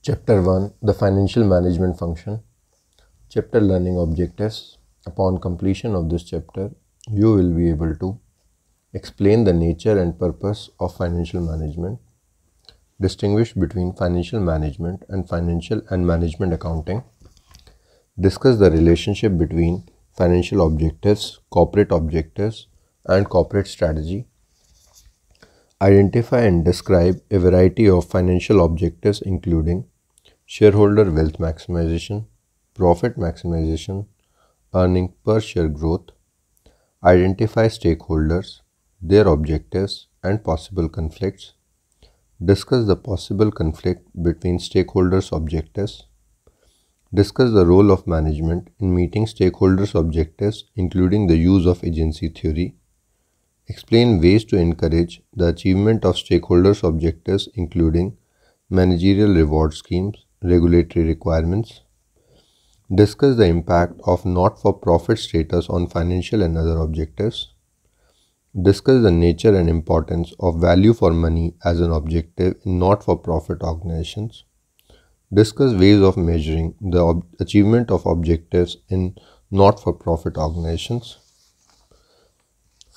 Chapter 1 The Financial Management Function Chapter Learning Objectives Upon completion of this chapter, you will be able to explain the nature and purpose of financial management, distinguish between financial management and financial and management accounting, discuss the relationship between financial objectives, corporate objectives, and corporate strategy, Identify and describe a variety of financial objectives including shareholder wealth maximization, profit maximization, earning per share growth. Identify stakeholders, their objectives and possible conflicts. Discuss the possible conflict between stakeholders' objectives. Discuss the role of management in meeting stakeholders' objectives including the use of agency theory Explain ways to encourage the achievement of stakeholders' objectives, including managerial reward schemes, regulatory requirements. Discuss the impact of not for profit status on financial and other objectives. Discuss the nature and importance of value for money as an objective in not for profit organizations. Discuss ways of measuring the achievement of objectives in not for profit organizations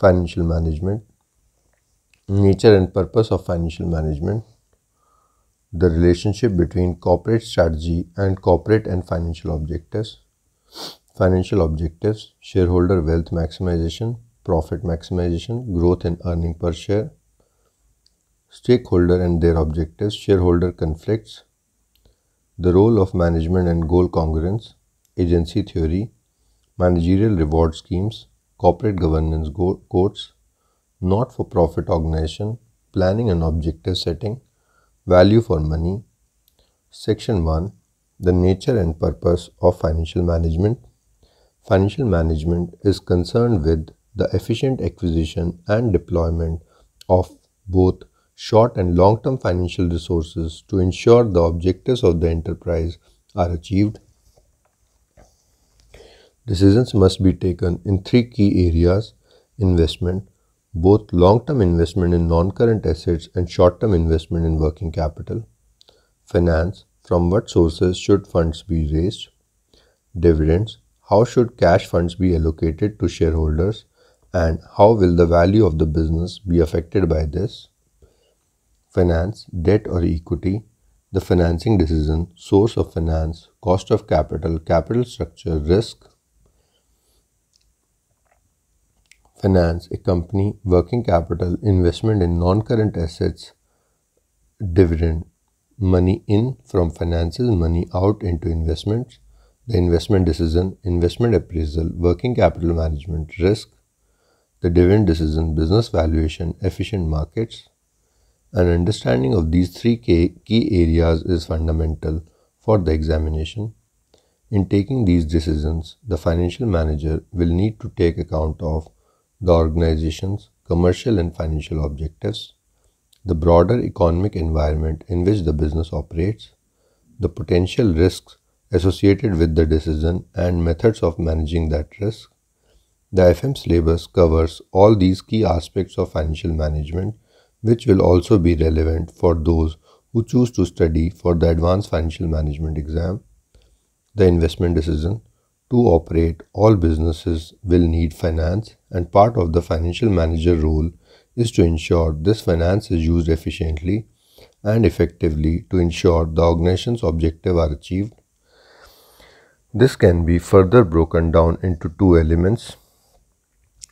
financial management, nature and purpose of financial management, the relationship between corporate strategy and corporate and financial objectives, financial objectives, shareholder wealth maximization, profit maximization, growth and earning per share, stakeholder and their objectives, shareholder conflicts, the role of management and goal congruence, agency theory, managerial reward schemes, corporate governance go- codes, not for profit organization, planning and objective setting, value for money. Section 1 The nature and purpose of financial management. Financial management is concerned with the efficient acquisition and deployment of both short and long term financial resources to ensure the objectives of the enterprise are achieved Decisions must be taken in three key areas investment, both long term investment in non current assets and short term investment in working capital, finance, from what sources should funds be raised, dividends, how should cash funds be allocated to shareholders, and how will the value of the business be affected by this, finance, debt or equity, the financing decision, source of finance, cost of capital, capital structure, risk, finance a company, working capital, investment in non current assets, dividend, money in from finances, money out into investments, the investment decision, investment appraisal, working capital management, risk, the dividend decision, business valuation, efficient markets. An understanding of these three key areas is fundamental for the examination. In taking these decisions, the financial manager will need to take account of the organization's commercial and financial objectives, the broader economic environment in which the business operates, the potential risks associated with the decision and methods of managing that risk. The FM syllabus covers all these key aspects of financial management, which will also be relevant for those who choose to study for the Advanced Financial Management exam, the investment decision, to operate, all businesses will need finance, and part of the financial manager role is to ensure this finance is used efficiently and effectively to ensure the organization's objectives are achieved. This can be further broken down into two elements.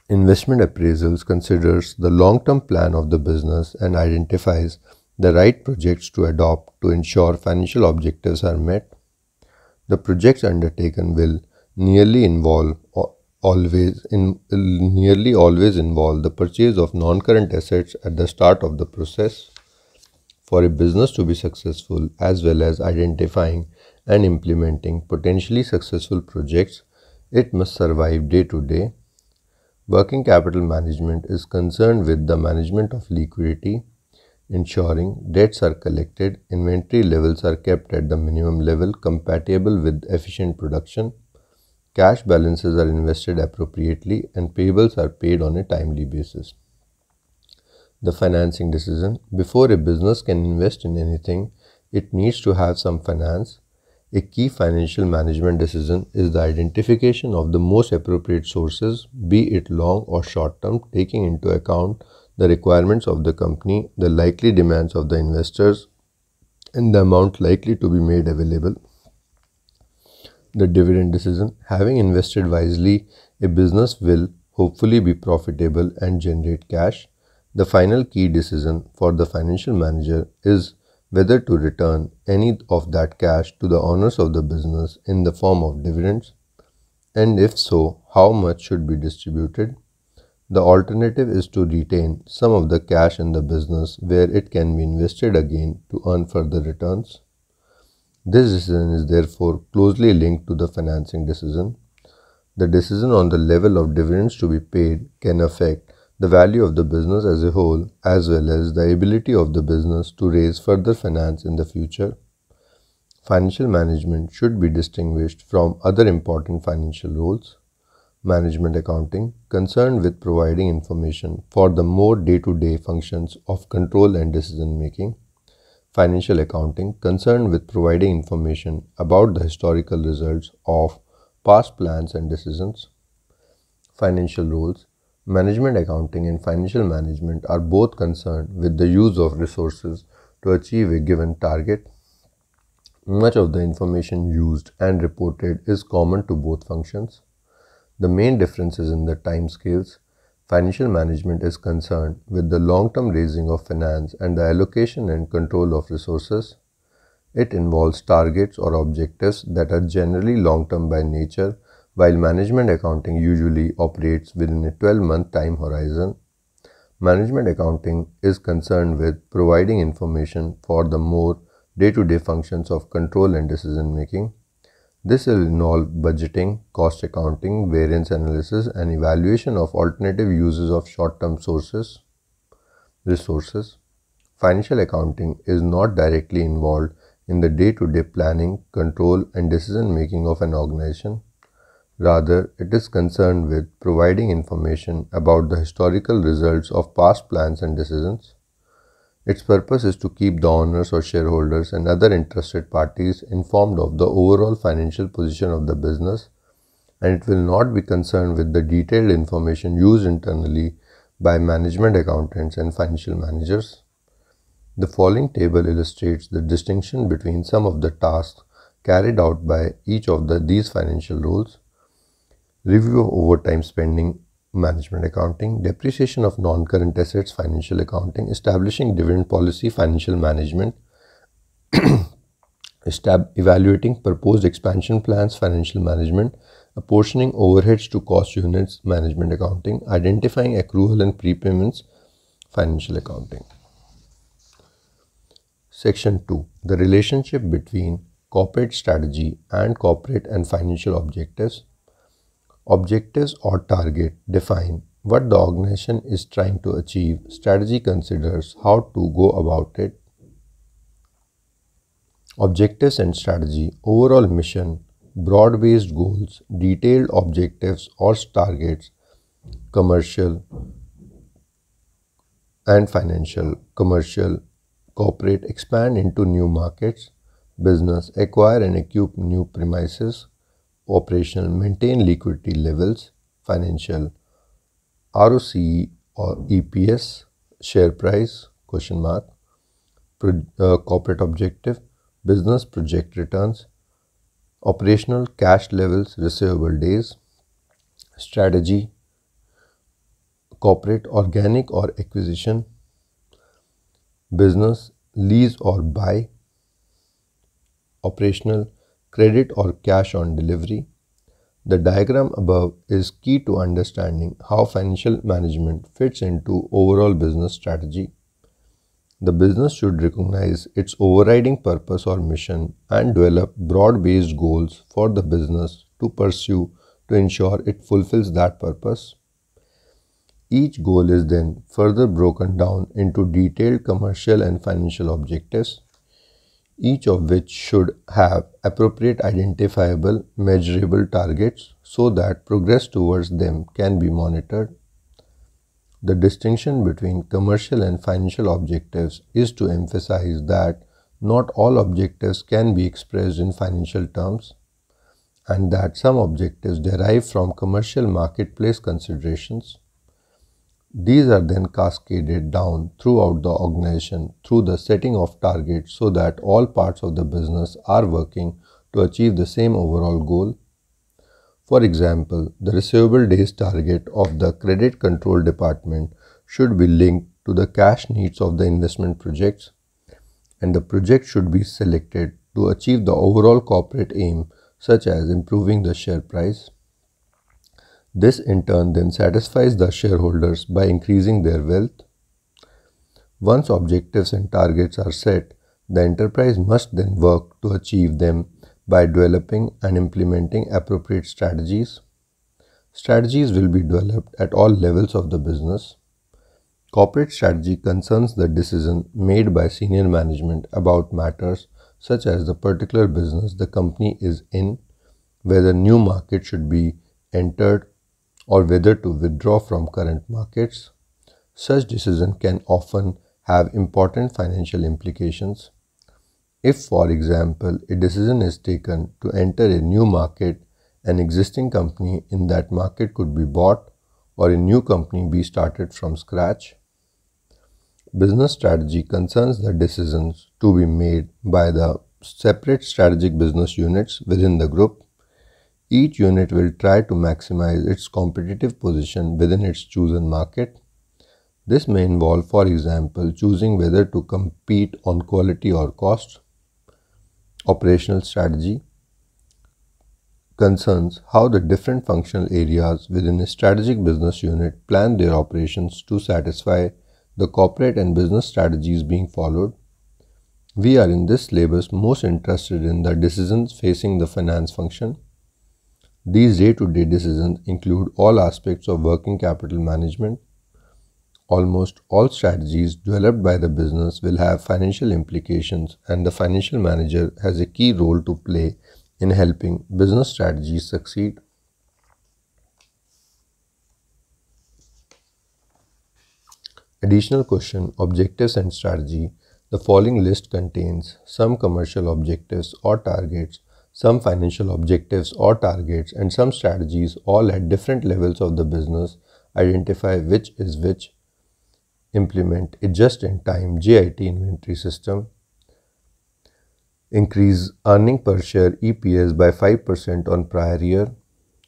Investment appraisals considers the long-term plan of the business and identifies the right projects to adopt to ensure financial objectives are met. The projects undertaken will nearly involve always in, nearly always involve the purchase of non-current assets at the start of the process for a business to be successful as well as identifying and implementing potentially successful projects it must survive day to day working capital management is concerned with the management of liquidity ensuring debts are collected inventory levels are kept at the minimum level compatible with efficient production Cash balances are invested appropriately and payables are paid on a timely basis. The financing decision Before a business can invest in anything, it needs to have some finance. A key financial management decision is the identification of the most appropriate sources, be it long or short term, taking into account the requirements of the company, the likely demands of the investors, and the amount likely to be made available the dividend decision. Having invested wisely, a business will hopefully be profitable and generate cash. The final key decision for the financial manager is whether to return any of that cash to the owners of the business in the form of dividends, and if so, how much should be distributed. The alternative is to retain some of the cash in the business where it can be invested again to earn further returns. This decision is therefore closely linked to the financing decision. The decision on the level of dividends to be paid can affect the value of the business as a whole as well as the ability of the business to raise further finance in the future. Financial management should be distinguished from other important financial roles. Management accounting, concerned with providing information for the more day to day functions of control and decision making financial accounting concerned with providing information about the historical results of past plans and decisions. Financial rules, management accounting, and financial management are both concerned with the use of resources to achieve a given target. Much of the information used and reported is common to both functions. The main difference is in the time scales Financial management is concerned with the long term raising of finance and the allocation and control of resources. It involves targets or objectives that are generally long term by nature, while management accounting usually operates within a 12 month time horizon. Management accounting is concerned with providing information for the more day to day functions of control and decision making. This will involve budgeting, cost accounting, variance analysis, and evaluation of alternative uses of short-term sources, resources. Financial accounting is not directly involved in the day-to-day -day planning, control, and decision-making of an organization. Rather, it is concerned with providing information about the historical results of past plans and decisions. Its purpose is to keep the owners or shareholders and other interested parties informed of the overall financial position of the business and it will not be concerned with the detailed information used internally by management accountants and financial managers. The following table illustrates the distinction between some of the tasks carried out by each of the, these financial roles. Review of overtime spending management accounting, depreciation of non-current assets, financial accounting, establishing dividend policy, financial management, evaluating proposed expansion plans, financial management, apportioning overheads to cost units, management accounting, identifying accrual and prepayments, financial accounting. Section 2. The relationship between corporate strategy and corporate and financial objectives, Objectives or target define what the organization is trying to achieve. Strategy considers how to go about it. Objectives and strategy, overall mission, broad based goals, detailed objectives or targets, commercial and financial, commercial, corporate, expand into new markets, business, acquire and equip new premises, operational, maintain liquidity levels, financial, ROCE or EPS, share price, question mark, pro, uh, corporate objective, business project returns, operational cash levels, receivable days, strategy, corporate organic or acquisition, business lease or buy, operational credit or cash on delivery. The diagram above is key to understanding how financial management fits into overall business strategy. The business should recognize its overriding purpose or mission and develop broad-based goals for the business to pursue to ensure it fulfills that purpose. Each goal is then further broken down into detailed commercial and financial objectives each of which should have appropriate identifiable, measurable targets so that progress towards them can be monitored. The distinction between commercial and financial objectives is to emphasize that not all objectives can be expressed in financial terms and that some objectives derive from commercial marketplace considerations. These are then cascaded down throughout the organization through the setting of targets so that all parts of the business are working to achieve the same overall goal. For example, the receivable days target of the credit control department should be linked to the cash needs of the investment projects and the project should be selected to achieve the overall corporate aim such as improving the share price. This in turn then satisfies the shareholders by increasing their wealth. Once objectives and targets are set, the enterprise must then work to achieve them by developing and implementing appropriate strategies. Strategies will be developed at all levels of the business. Corporate strategy concerns the decision made by senior management about matters such as the particular business the company is in, whether new market should be entered or whether to withdraw from current markets. Such decision can often have important financial implications. If, for example, a decision is taken to enter a new market, an existing company in that market could be bought or a new company be started from scratch. Business strategy concerns the decisions to be made by the separate strategic business units within the group each unit will try to maximize its competitive position within its chosen market. This may involve, for example, choosing whether to compete on quality or cost. Operational strategy concerns how the different functional areas within a strategic business unit plan their operations to satisfy the corporate and business strategies being followed. We are in this lab's most interested in the decisions facing the finance function. These day to day decisions include all aspects of working capital management. Almost all strategies developed by the business will have financial implications, and the financial manager has a key role to play in helping business strategies succeed. Additional question Objectives and Strategy The following list contains some commercial objectives or targets some financial objectives or targets, and some strategies all at different levels of the business, identify which is which, implement a just in time JIT inventory system, increase earning per share EPS by 5% on prior year,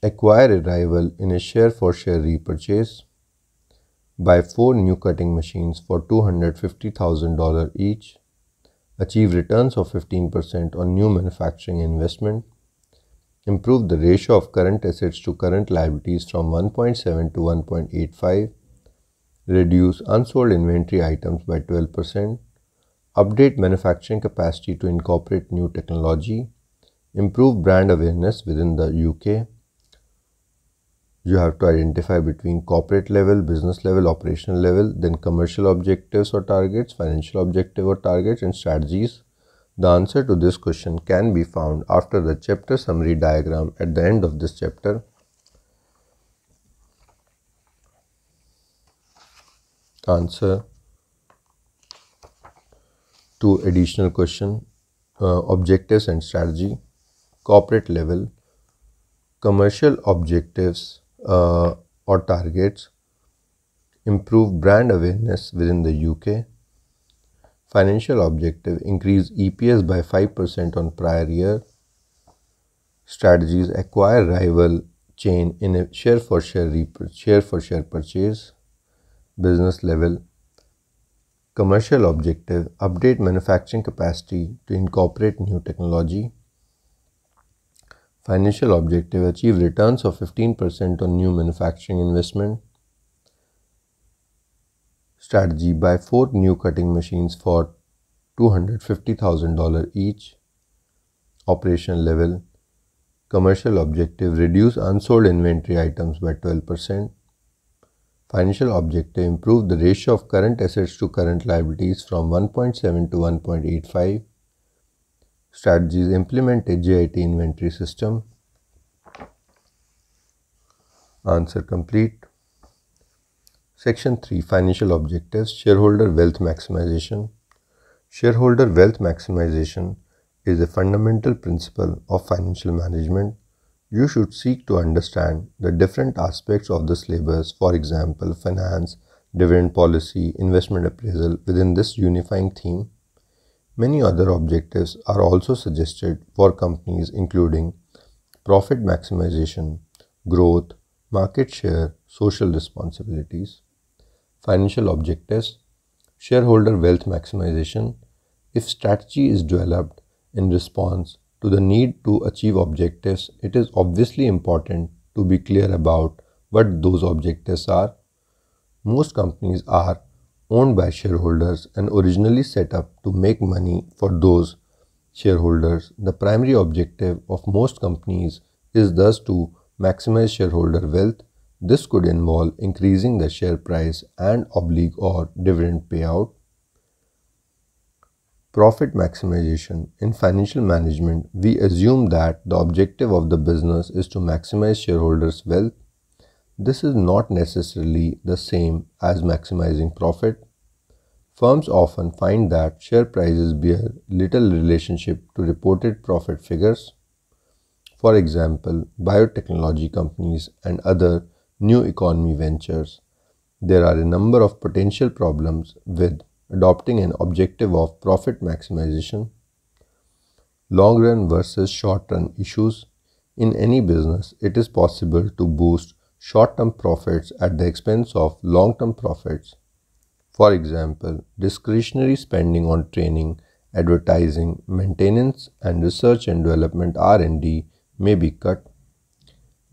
acquire a rival in a share for share repurchase, buy four new cutting machines for $250,000 each, achieve returns of 15% on new manufacturing investment, improve the ratio of current assets to current liabilities from 1.7 to 1.85, reduce unsold inventory items by 12%, update manufacturing capacity to incorporate new technology, improve brand awareness within the UK, you have to identify between corporate level, business level, operational level, then commercial objectives or targets, financial objective or targets and strategies. The answer to this question can be found after the chapter summary diagram at the end of this chapter. Answer to additional question uh, objectives and strategy corporate level commercial objectives uh, or targets, improve brand awareness within the UK, financial objective increase EPS by 5% on prior year, strategies acquire rival chain in a share for share repur- share for share purchase, business level commercial objective update manufacturing capacity to incorporate new technology Financial objective achieve returns of 15% on new manufacturing investment. Strategy buy 4 new cutting machines for $250,000 each. Operation level Commercial objective reduce unsold inventory items by 12%. Financial objective improve the ratio of current assets to current liabilities from 1.7 to 1.85 strategies implement a JIT inventory system. Answer complete. Section 3 Financial Objectives Shareholder Wealth Maximization. Shareholder wealth maximization is a fundamental principle of financial management. You should seek to understand the different aspects of this. Labors, for example, finance, dividend policy, investment appraisal, within this unifying theme Many other objectives are also suggested for companies including profit maximization, growth, market share, social responsibilities, financial objectives, shareholder wealth maximization, if strategy is developed in response to the need to achieve objectives, it is obviously important to be clear about what those objectives are. Most companies are owned by shareholders and originally set up to make money for those shareholders. The primary objective of most companies is thus to maximize shareholder wealth. This could involve increasing the share price and oblique or dividend payout. Profit maximization. In financial management, we assume that the objective of the business is to maximize shareholders' wealth this is not necessarily the same as maximizing profit. Firms often find that share prices bear little relationship to reported profit figures. For example, biotechnology companies and other new economy ventures. There are a number of potential problems with adopting an objective of profit maximization. Long run versus short run issues. In any business, it is possible to boost short term profits at the expense of long term profits. For example, discretionary spending on training, advertising, maintenance and research and development R&D may be cut.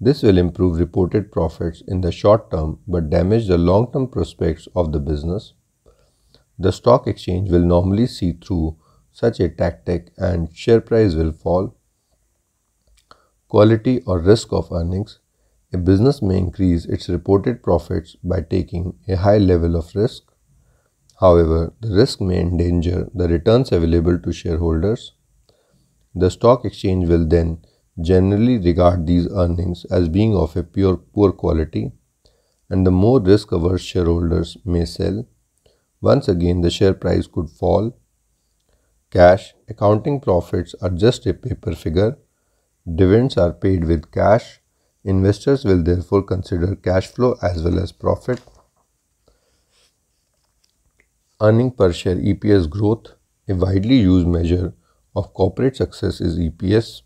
This will improve reported profits in the short term but damage the long term prospects of the business. The stock exchange will normally see through such a tactic and share price will fall. Quality or risk of earnings a business may increase its reported profits by taking a high level of risk. However, the risk may endanger the returns available to shareholders. The stock exchange will then generally regard these earnings as being of a pure poor quality and the more risk averse shareholders may sell. Once again, the share price could fall. Cash accounting profits are just a paper figure. Dividends are paid with cash Investors will therefore consider cash flow as well as profit, earning per share EPS growth. A widely used measure of corporate success is EPS,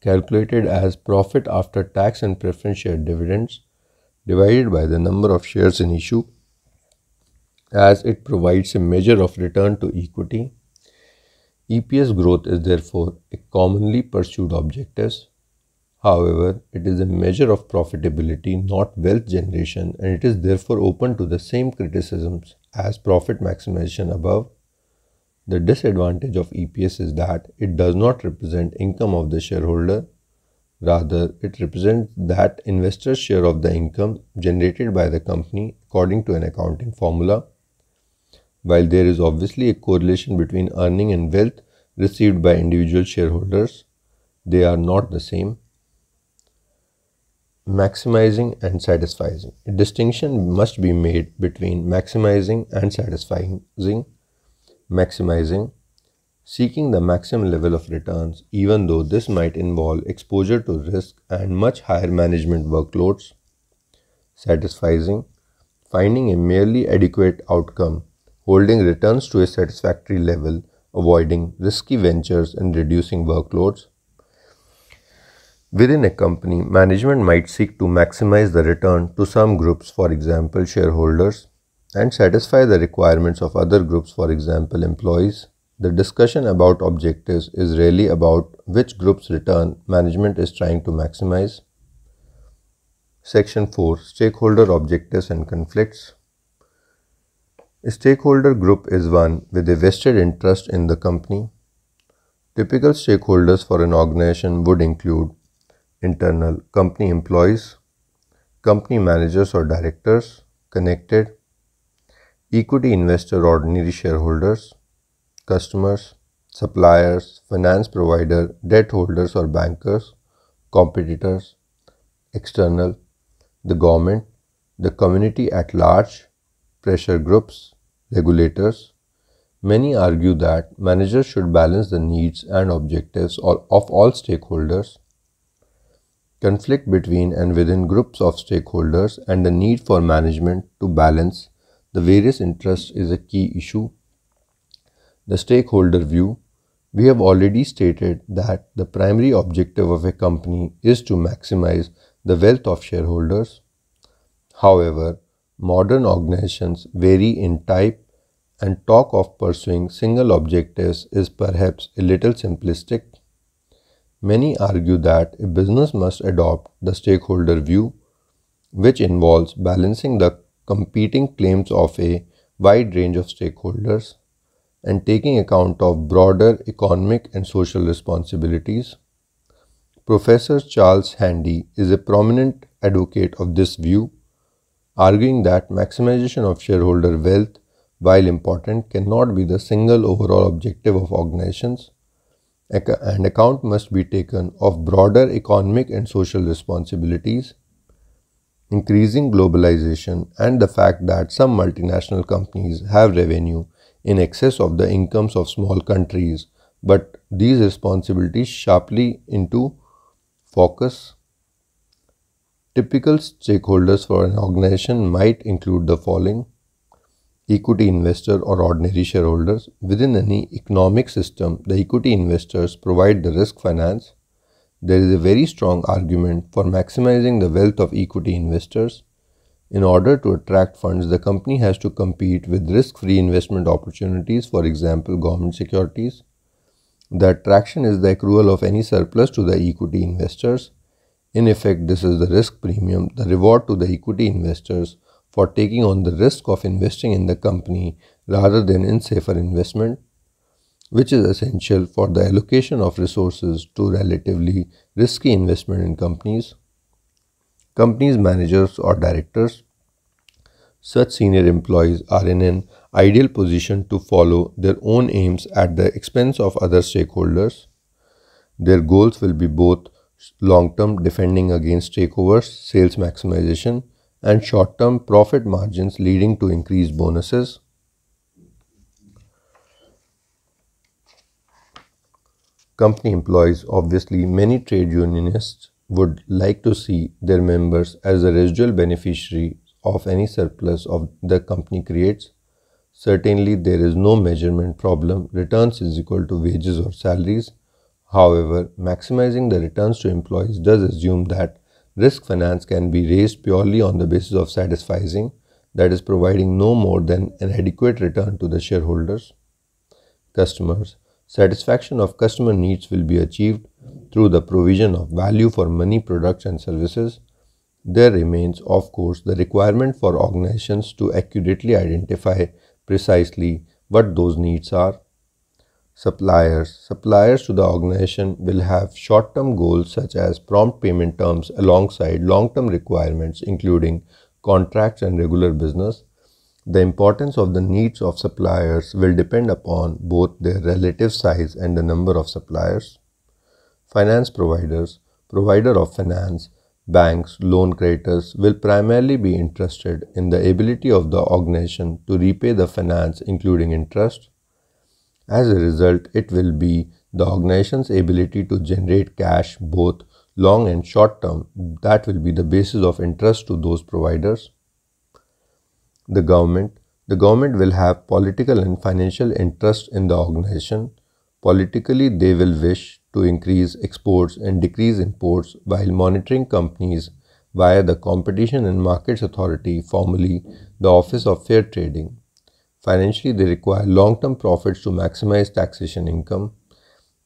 calculated as profit after tax and preference share dividends divided by the number of shares in issue, as it provides a measure of return to equity. EPS growth is therefore a commonly pursued objective However, it is a measure of profitability, not wealth generation, and it is therefore open to the same criticisms as profit maximization above. The disadvantage of EPS is that it does not represent income of the shareholder. Rather, it represents that investor's share of the income generated by the company according to an accounting formula. While there is obviously a correlation between earning and wealth received by individual shareholders, they are not the same maximizing and satisfying. A distinction must be made between maximizing and satisfying, maximizing, seeking the maximum level of returns, even though this might involve exposure to risk and much higher management workloads, satisfying, finding a merely adequate outcome, holding returns to a satisfactory level, avoiding risky ventures and reducing workloads, Within a company, management might seek to maximize the return to some groups, for example, shareholders, and satisfy the requirements of other groups, for example, employees. The discussion about objectives is really about which group's return management is trying to maximize. Section 4 Stakeholder Objectives and Conflicts a stakeholder group is one with a vested interest in the company. Typical stakeholders for an organization would include internal company employees, company managers or directors connected, equity investor or ordinary shareholders, customers, suppliers, finance provider, debt holders or bankers, competitors, external, the government, the community at large, pressure groups, regulators. Many argue that managers should balance the needs and objectives of all stakeholders conflict between and within groups of stakeholders and the need for management to balance the various interests is a key issue. The stakeholder view we have already stated that the primary objective of a company is to maximize the wealth of shareholders. However, modern organizations vary in type and talk of pursuing single objectives is perhaps a little simplistic. Many argue that a business must adopt the stakeholder view, which involves balancing the competing claims of a wide range of stakeholders and taking account of broader economic and social responsibilities. Professor Charles Handy is a prominent advocate of this view, arguing that maximization of shareholder wealth, while important, cannot be the single overall objective of organizations an account must be taken of broader economic and social responsibilities, increasing globalization, and the fact that some multinational companies have revenue in excess of the incomes of small countries, but these responsibilities sharply into focus. Typical stakeholders for an organization might include the following equity investor or ordinary shareholders. Within any economic system, the equity investors provide the risk finance. There is a very strong argument for maximizing the wealth of equity investors. In order to attract funds, the company has to compete with risk free investment opportunities, for example, government securities. The attraction is the accrual of any surplus to the equity investors. In effect, this is the risk premium, the reward to the equity investors for taking on the risk of investing in the company rather than in safer investment, which is essential for the allocation of resources to relatively risky investment in companies. Companies' managers or directors, such senior employees, are in an ideal position to follow their own aims at the expense of other stakeholders. Their goals will be both long term defending against takeovers, sales maximization, and short term profit margins, leading to increased bonuses. Company employees, obviously, many trade unionists would like to see their members as a residual beneficiary of any surplus of the company creates. Certainly, there is no measurement problem. Returns is equal to wages or salaries. However, maximizing the returns to employees does assume that Risk finance can be raised purely on the basis of satisfying, that is, providing no more than an adequate return to the shareholders. Customers, satisfaction of customer needs will be achieved through the provision of value for money products and services. There remains, of course, the requirement for organizations to accurately identify precisely what those needs are Suppliers. Suppliers to the organization will have short-term goals such as prompt payment terms alongside long-term requirements including contracts and regular business. The importance of the needs of suppliers will depend upon both their relative size and the number of suppliers. Finance providers, provider of finance, banks, loan creditors will primarily be interested in the ability of the organization to repay the finance including interest. As a result, it will be the organization's ability to generate cash both long and short term that will be the basis of interest to those providers. The government. The government will have political and financial interest in the organization. Politically, they will wish to increase exports and decrease imports while monitoring companies via the Competition and Markets Authority, formerly the Office of Fair Trading. Financially, they require long term profits to maximize taxation income.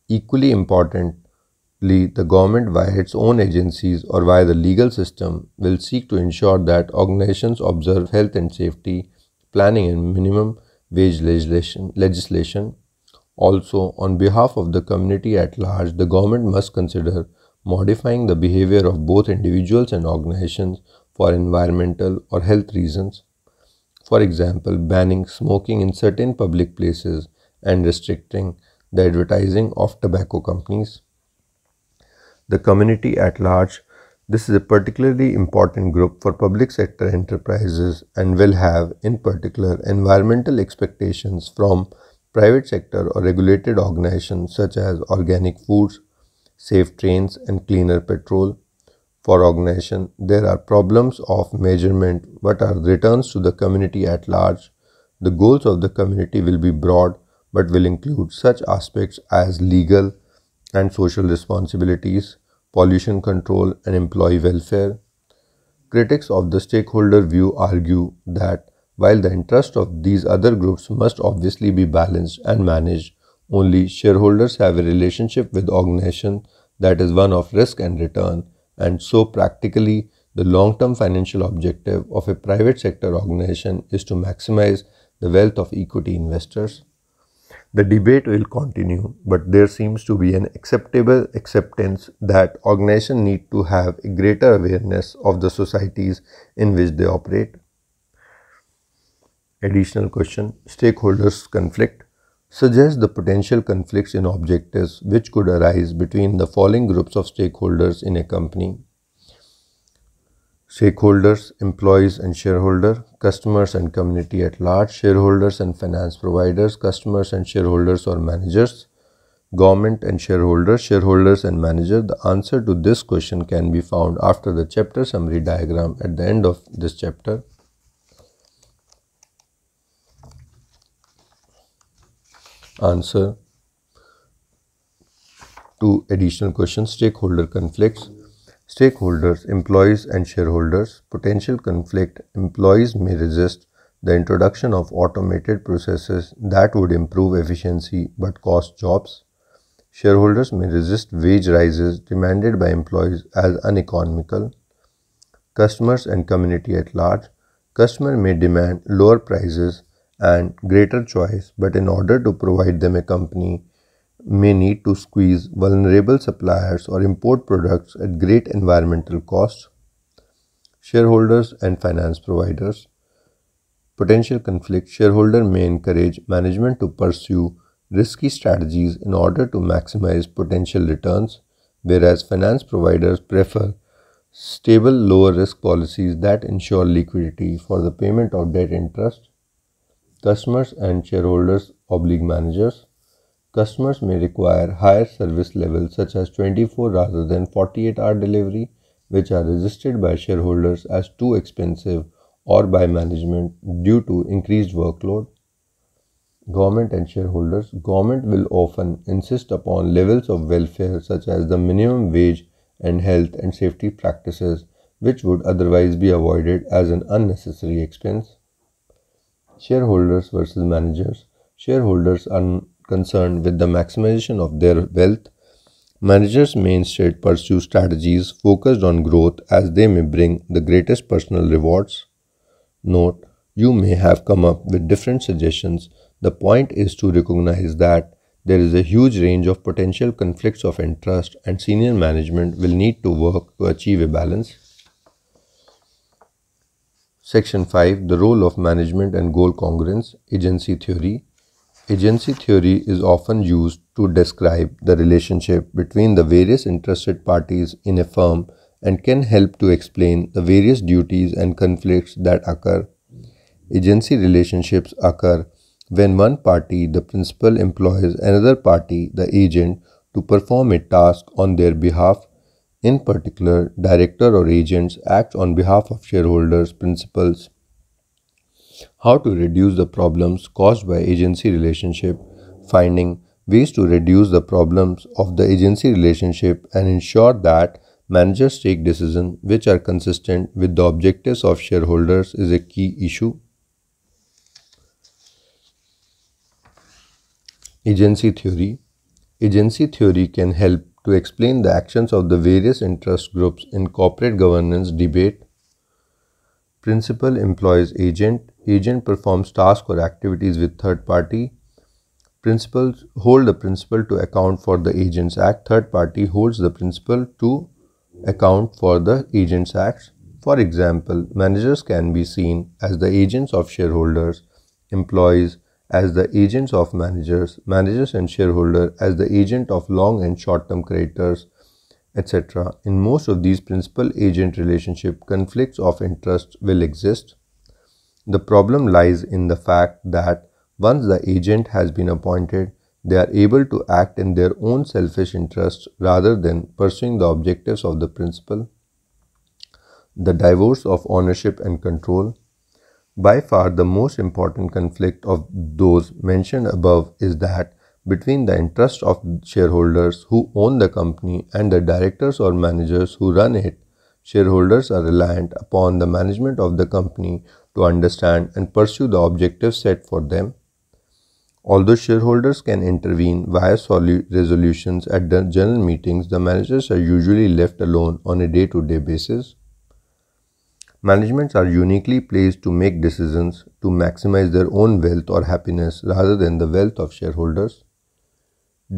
Equally importantly, the government, via its own agencies or via the legal system, will seek to ensure that organizations observe health and safety, planning, and minimum wage legislation. Also, on behalf of the community at large, the government must consider modifying the behavior of both individuals and organizations for environmental or health reasons for example, banning smoking in certain public places and restricting the advertising of tobacco companies. The community at large, this is a particularly important group for public sector enterprises and will have, in particular, environmental expectations from private sector or regulated organizations such as organic foods, safe trains, and cleaner petrol for organization. There are problems of measurement. but are returns to the community at large? The goals of the community will be broad but will include such aspects as legal and social responsibilities, pollution control, and employee welfare. Critics of the stakeholder view argue that while the interests of these other groups must obviously be balanced and managed, only shareholders have a relationship with organization that is one of risk and return and so, practically, the long term financial objective of a private sector organization is to maximize the wealth of equity investors. The debate will continue, but there seems to be an acceptable acceptance that organizations need to have a greater awareness of the societies in which they operate. Additional question Stakeholders conflict suggests the potential conflicts in objectives which could arise between the following groups of stakeholders in a company stakeholders, employees and shareholder, customers and community at large, shareholders and finance providers, customers and shareholders or managers, government and shareholders, shareholders and manager. The answer to this question can be found after the chapter summary diagram at the end of this chapter. answer two additional questions stakeholder conflicts stakeholders employees and shareholders potential conflict employees may resist the introduction of automated processes that would improve efficiency but cost jobs shareholders may resist wage rises demanded by employees as uneconomical customers and community at large customer may demand lower prices and greater choice, but in order to provide them, a company may need to squeeze vulnerable suppliers or import products at great environmental costs. Shareholders and finance providers. Potential conflict shareholder may encourage management to pursue risky strategies in order to maximize potential returns, whereas finance providers prefer stable lower risk policies that ensure liquidity for the payment of debt interest Customers and shareholders oblique managers. Customers may require higher service levels such as 24 rather than 48 hour delivery, which are resisted by shareholders as too expensive or by management due to increased workload. Government and shareholders. Government will often insist upon levels of welfare such as the minimum wage and health and safety practices, which would otherwise be avoided as an unnecessary expense. Shareholders versus managers. Shareholders are concerned with the maximization of their wealth. Managers' may instead pursue strategies focused on growth as they may bring the greatest personal rewards. Note, you may have come up with different suggestions. The point is to recognize that there is a huge range of potential conflicts of interest and senior management will need to work to achieve a balance. Section 5 The Role of Management and Goal Congruence Agency Theory Agency theory is often used to describe the relationship between the various interested parties in a firm and can help to explain the various duties and conflicts that occur. Agency relationships occur when one party, the principal, employs another party, the agent, to perform a task on their behalf in particular, director or agents act on behalf of shareholders, principals. How to reduce the problems caused by agency relationship, finding ways to reduce the problems of the agency relationship and ensure that managers take decisions which are consistent with the objectives of shareholders is a key issue. Agency theory. Agency theory can help to explain the actions of the various interest groups in corporate governance debate. Principal employs agent. Agent performs task or activities with third party. Principals hold the principal to account for the Agents Act. Third party holds the principal to account for the Agents Act. For example, managers can be seen as the agents of shareholders, employees, as the agents of managers, managers and shareholder as the agent of long and short-term creditors, etc. In most of these principal-agent relationship, conflicts of interest will exist. The problem lies in the fact that once the agent has been appointed, they are able to act in their own selfish interests rather than pursuing the objectives of the principal. The divorce of ownership and control. By far the most important conflict of those mentioned above is that between the interests of shareholders who own the company and the directors or managers who run it. Shareholders are reliant upon the management of the company to understand and pursue the objectives set for them. Although shareholders can intervene via resolutions at the general meetings, the managers are usually left alone on a day to day basis. Managements are uniquely placed to make decisions to maximize their own wealth or happiness rather than the wealth of shareholders.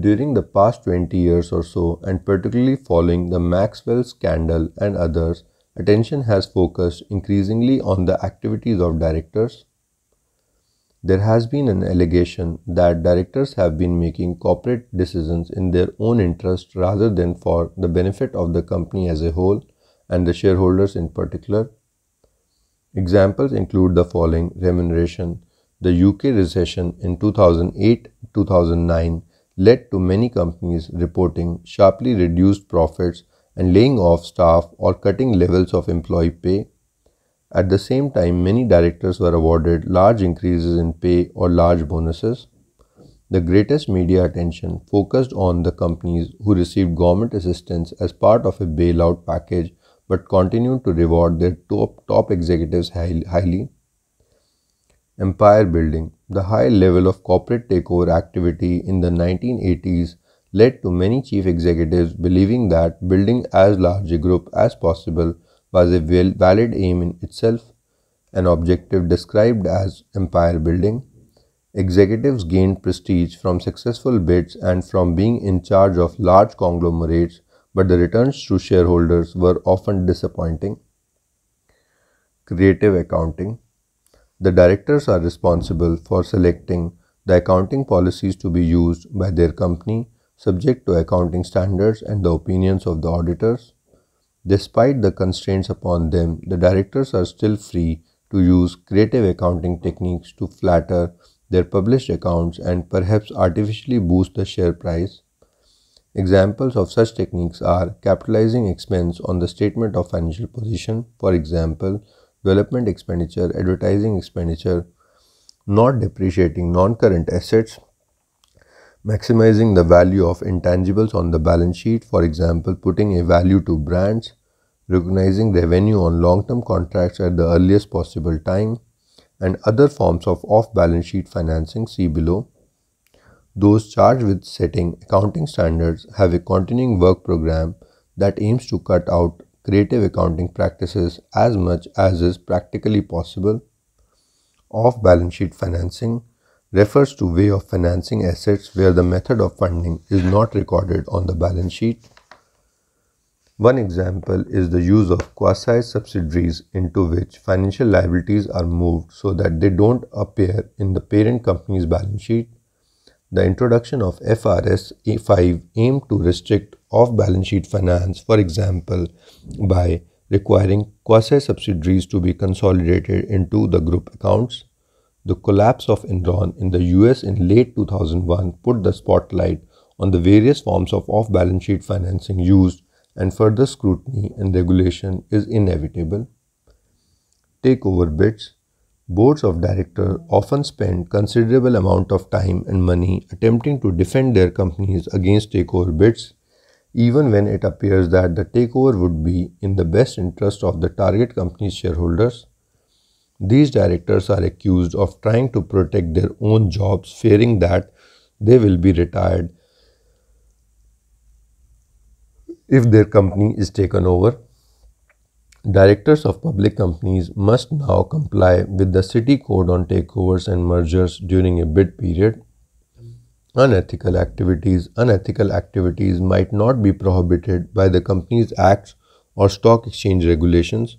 During the past 20 years or so, and particularly following the Maxwell scandal and others, attention has focused increasingly on the activities of directors. There has been an allegation that directors have been making corporate decisions in their own interest rather than for the benefit of the company as a whole and the shareholders in particular. Examples include the following remuneration. The UK recession in 2008-2009 led to many companies reporting sharply reduced profits and laying off staff or cutting levels of employee pay. At the same time, many directors were awarded large increases in pay or large bonuses. The greatest media attention focused on the companies who received government assistance as part of a bailout package but continued to reward their top, top executives highly. Empire building. The high level of corporate takeover activity in the 1980s led to many chief executives believing that building as large a group as possible was a valid aim in itself, an objective described as empire building. Executives gained prestige from successful bids and from being in charge of large conglomerates but the returns to shareholders were often disappointing. Creative accounting. The directors are responsible for selecting the accounting policies to be used by their company subject to accounting standards and the opinions of the auditors. Despite the constraints upon them, the directors are still free to use creative accounting techniques to flatter their published accounts and perhaps artificially boost the share price. Examples of such techniques are capitalizing expense on the statement of financial position, for example, development expenditure, advertising expenditure, not depreciating non current assets, maximizing the value of intangibles on the balance sheet, for example, putting a value to brands, recognizing revenue on long term contracts at the earliest possible time, and other forms of off balance sheet financing, see below. Those charged with setting accounting standards have a continuing work program that aims to cut out creative accounting practices as much as is practically possible. Off balance sheet financing refers to way of financing assets where the method of funding is not recorded on the balance sheet. One example is the use of quasi subsidiaries into which financial liabilities are moved so that they don't appear in the parent company's balance sheet. The introduction of FRS 5 aimed to restrict off-balance sheet finance, for example, by requiring quasi-subsidiaries to be consolidated into the group accounts. The collapse of Enron in the US in late 2001 put the spotlight on the various forms of off-balance sheet financing used and further scrutiny and regulation is inevitable. Takeover bids boards of directors often spend considerable amount of time and money attempting to defend their companies against takeover bids, even when it appears that the takeover would be in the best interest of the target company's shareholders. These directors are accused of trying to protect their own jobs, fearing that they will be retired if their company is taken over. Directors of public companies must now comply with the city code on takeovers and mergers during a bid period. Unethical activities Unethical activities might not be prohibited by the Companies Acts or stock exchange regulations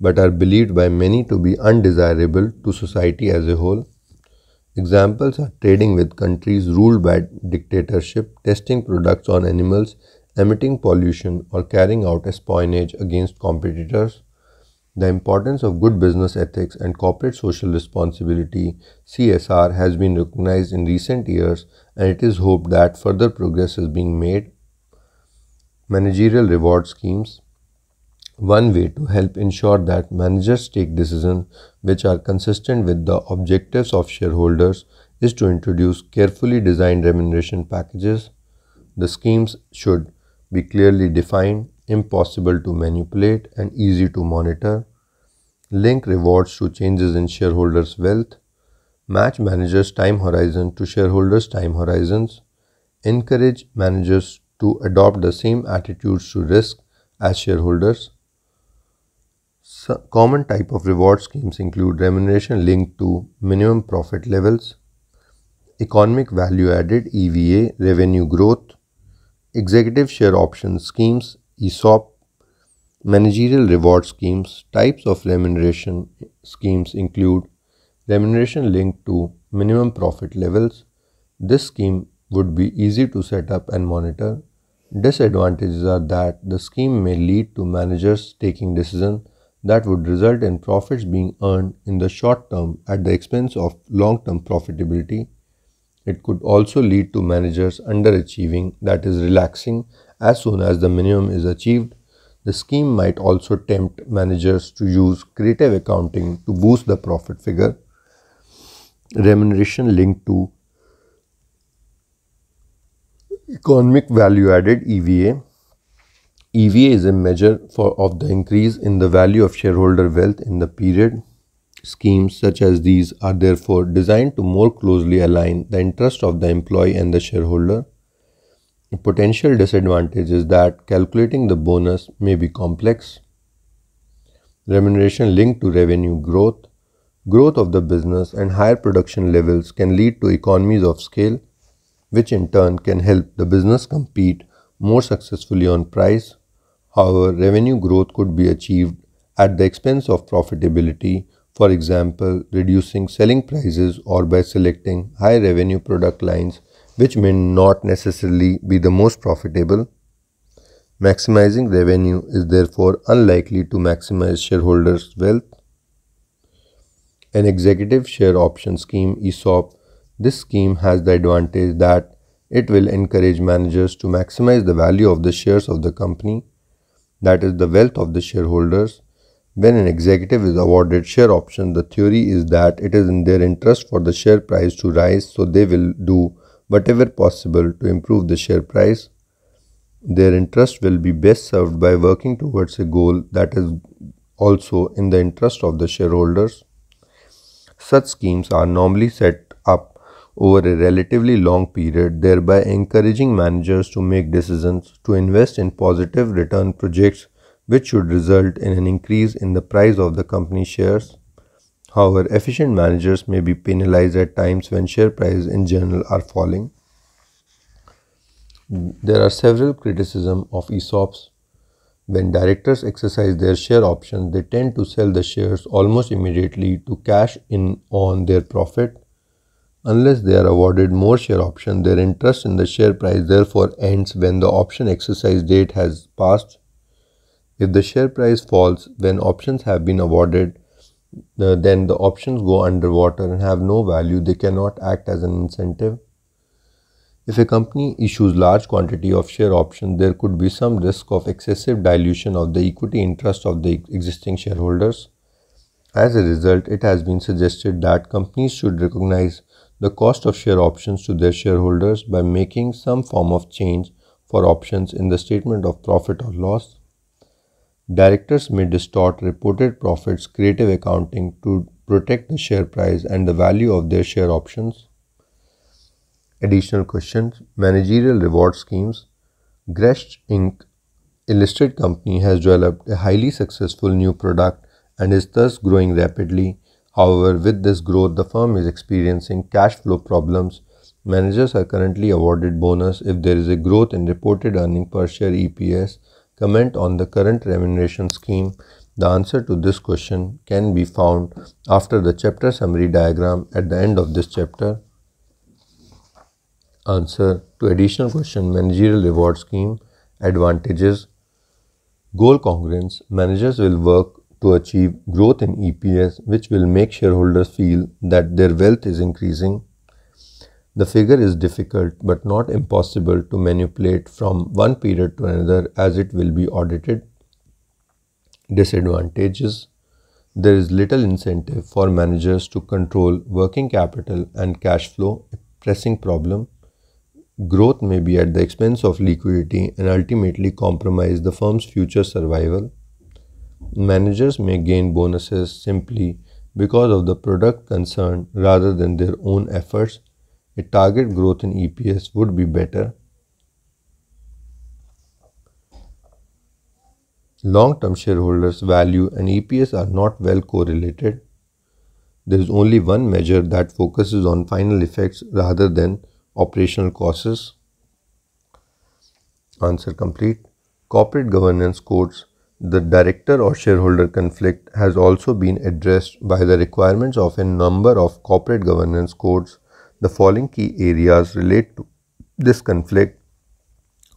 but are believed by many to be undesirable to society as a whole. Examples are trading with countries ruled by dictatorship, testing products on animals, emitting pollution or carrying out espionage against competitors, the importance of good business ethics and corporate social responsibility CSR has been recognized in recent years and it is hoped that further progress is being made. Managerial reward schemes one way to help ensure that managers take decisions which are consistent with the objectives of shareholders is to introduce carefully designed remuneration packages. The schemes should be clearly defined, impossible to manipulate, and easy to monitor. Link rewards to changes in shareholders' wealth. Match managers' time horizon to shareholders' time horizons. Encourage managers to adopt the same attitudes to risk as shareholders. So common type of reward schemes include remuneration linked to minimum profit levels, economic value added EVA, revenue growth, executive share option schemes, ESOP, managerial reward schemes. Types of remuneration schemes include remuneration linked to minimum profit levels. This scheme would be easy to set up and monitor. Disadvantages are that the scheme may lead to managers taking decisions that would result in profits being earned in the short term at the expense of long term profitability. It could also lead to managers underachieving, that is, relaxing as soon as the minimum is achieved. The scheme might also tempt managers to use creative accounting to boost the profit figure. Remuneration linked to economic value added EVA. EVA is a measure for, of the increase in the value of shareholder wealth in the period schemes such as these are therefore designed to more closely align the interest of the employee and the shareholder. A potential disadvantage is that calculating the bonus may be complex. Remuneration linked to revenue growth. Growth of the business and higher production levels can lead to economies of scale, which in turn can help the business compete more successfully on price. However, revenue growth could be achieved at the expense of profitability for example, reducing selling prices or by selecting high revenue product lines which may not necessarily be the most profitable. Maximizing revenue is therefore unlikely to maximize shareholders' wealth. An executive share option scheme ESOP. This scheme has the advantage that it will encourage managers to maximize the value of the shares of the company, that is, the wealth of the shareholders, when an executive is awarded share option, the theory is that it is in their interest for the share price to rise, so they will do whatever possible to improve the share price. Their interest will be best served by working towards a goal that is also in the interest of the shareholders. Such schemes are normally set up over a relatively long period, thereby encouraging managers to make decisions to invest in positive return projects which should result in an increase in the price of the company shares. However, efficient managers may be penalized at times when share prices in general are falling. There are several criticisms of ESOPs. When directors exercise their share option, they tend to sell the shares almost immediately to cash in on their profit. Unless they are awarded more share option, their interest in the share price therefore ends when the option exercise date has passed if the share price falls when options have been awarded, then the options go underwater and have no value. They cannot act as an incentive. If a company issues large quantity of share options, there could be some risk of excessive dilution of the equity interest of the existing shareholders. As a result, it has been suggested that companies should recognize the cost of share options to their shareholders by making some form of change for options in the statement of profit or loss Directors may distort reported profits, creative accounting to protect the share price and the value of their share options. Additional questions Managerial reward schemes. Gresh Inc., a listed company, has developed a highly successful new product and is thus growing rapidly. However, with this growth, the firm is experiencing cash flow problems. Managers are currently awarded bonus if there is a growth in reported earning per share EPS comment on the current remuneration scheme? The answer to this question can be found after the chapter summary diagram at the end of this chapter. Answer to additional question Managerial Reward Scheme Advantages Goal congruence Managers will work to achieve growth in EPS, which will make shareholders feel that their wealth is increasing the figure is difficult but not impossible to manipulate from one period to another as it will be audited. Disadvantages There is little incentive for managers to control working capital and cash flow, a pressing problem. Growth may be at the expense of liquidity and ultimately compromise the firm's future survival. Managers may gain bonuses simply because of the product concerned rather than their own efforts a target growth in EPS would be better. Long-term shareholders value and EPS are not well correlated. There is only one measure that focuses on final effects rather than operational causes. Answer complete. Corporate governance quotes the director or shareholder conflict has also been addressed by the requirements of a number of corporate governance codes the following key areas relate to this conflict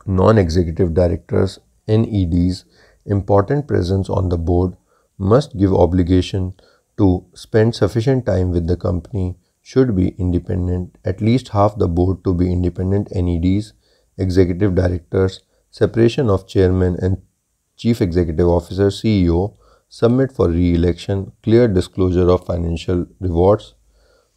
non executive directors, NEDs, important presence on the board, must give obligation to spend sufficient time with the company, should be independent, at least half the board to be independent NEDs, executive directors, separation of chairman and chief executive officer CEO, submit for re election, clear disclosure of financial rewards,